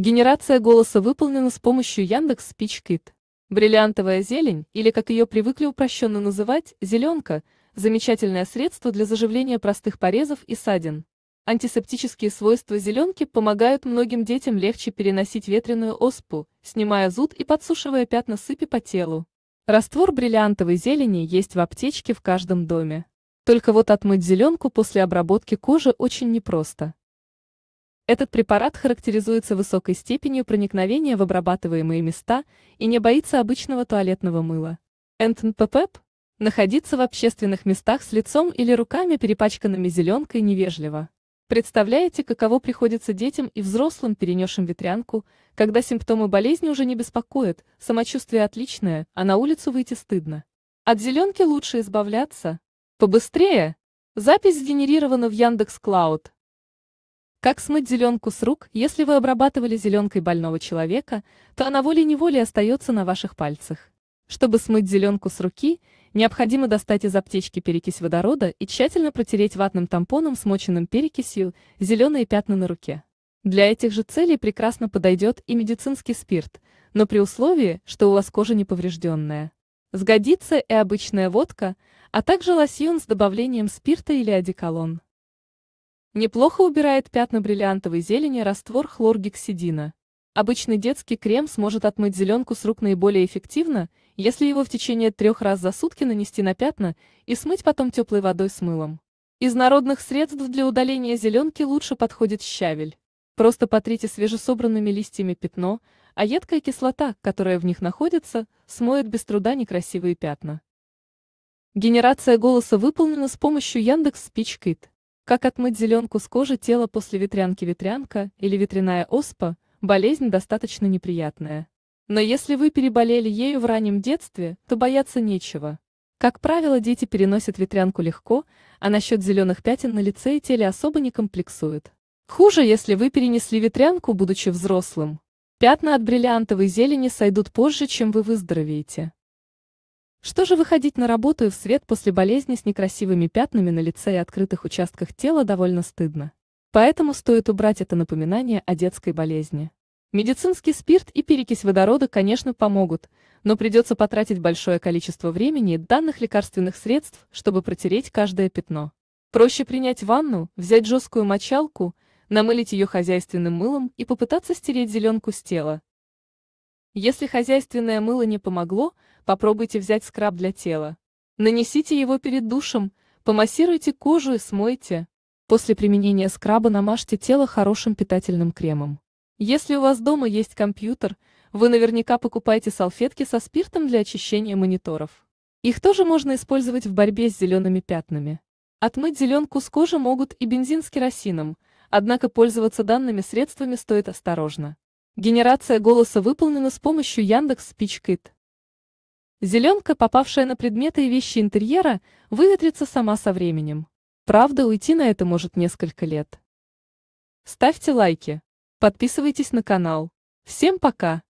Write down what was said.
Генерация голоса выполнена с помощью Яндекс Спичкит. Бриллиантовая зелень, или как ее привыкли упрощенно называть, зеленка, замечательное средство для заживления простых порезов и ссадин. Антисептические свойства зеленки помогают многим детям легче переносить ветреную оспу, снимая зуд и подсушивая пятна сыпи по телу. Раствор бриллиантовой зелени есть в аптечке в каждом доме. Только вот отмыть зеленку после обработки кожи очень непросто. Этот препарат характеризуется высокой степенью проникновения в обрабатываемые места и не боится обычного туалетного мыла. НТНПП находиться в общественных местах с лицом или руками, перепачканными зеленкой, невежливо. Представляете, каково приходится детям и взрослым, перенесшим ветрянку, когда симптомы болезни уже не беспокоят, самочувствие отличное, а на улицу выйти стыдно. От зеленки лучше избавляться. Побыстрее! Запись сгенерирована в Яндекс.Клауд. Как смыть зеленку с рук? Если вы обрабатывали зеленкой больного человека, то она волей-неволей остается на ваших пальцах. Чтобы смыть зеленку с руки, необходимо достать из аптечки перекись водорода и тщательно протереть ватным тампоном, смоченным перекисью, зеленые пятна на руке. Для этих же целей прекрасно подойдет и медицинский спирт, но при условии, что у вас кожа неповрежденная. Сгодится и обычная водка, а также лосьон с добавлением спирта или одеколон. Неплохо убирает пятна бриллиантовой зелени раствор хлоргексидина. Обычный детский крем сможет отмыть зеленку с рук наиболее эффективно, если его в течение трех раз за сутки нанести на пятна и смыть потом теплой водой с мылом. Из народных средств для удаления зеленки лучше подходит щавель. Просто потрите свежесобранными листьями пятно, а едкая кислота, которая в них находится, смоет без труда некрасивые пятна. Генерация голоса выполнена с помощью Яндекс Спичкит. Как отмыть зеленку с кожи тела после ветрянки ветрянка или ветряная оспа – болезнь достаточно неприятная. Но если вы переболели ею в раннем детстве, то бояться нечего. Как правило, дети переносят ветрянку легко, а насчет зеленых пятен на лице и теле особо не комплексуют. Хуже, если вы перенесли ветрянку, будучи взрослым. Пятна от бриллиантовой зелени сойдут позже, чем вы выздоровеете. Что же выходить на работу и в свет после болезни с некрасивыми пятнами на лице и открытых участках тела довольно стыдно. Поэтому стоит убрать это напоминание о детской болезни. Медицинский спирт и перекись водорода, конечно, помогут, но придется потратить большое количество времени и данных лекарственных средств, чтобы протереть каждое пятно. Проще принять ванну, взять жесткую мочалку, намылить ее хозяйственным мылом и попытаться стереть зеленку с тела, если хозяйственное мыло не помогло, попробуйте взять скраб для тела. Нанесите его перед душем, помассируйте кожу и смойте. После применения скраба намажьте тело хорошим питательным кремом. Если у вас дома есть компьютер, вы наверняка покупаете салфетки со спиртом для очищения мониторов. Их тоже можно использовать в борьбе с зелеными пятнами. Отмыть зеленку с кожи могут и бензин с керосином, однако пользоваться данными средствами стоит осторожно. Генерация голоса выполнена с помощью Яндекс Спичкит. Зеленка, попавшая на предметы и вещи интерьера, выветрится сама со временем. Правда, уйти на это может несколько лет. Ставьте лайки. Подписывайтесь на канал. Всем пока!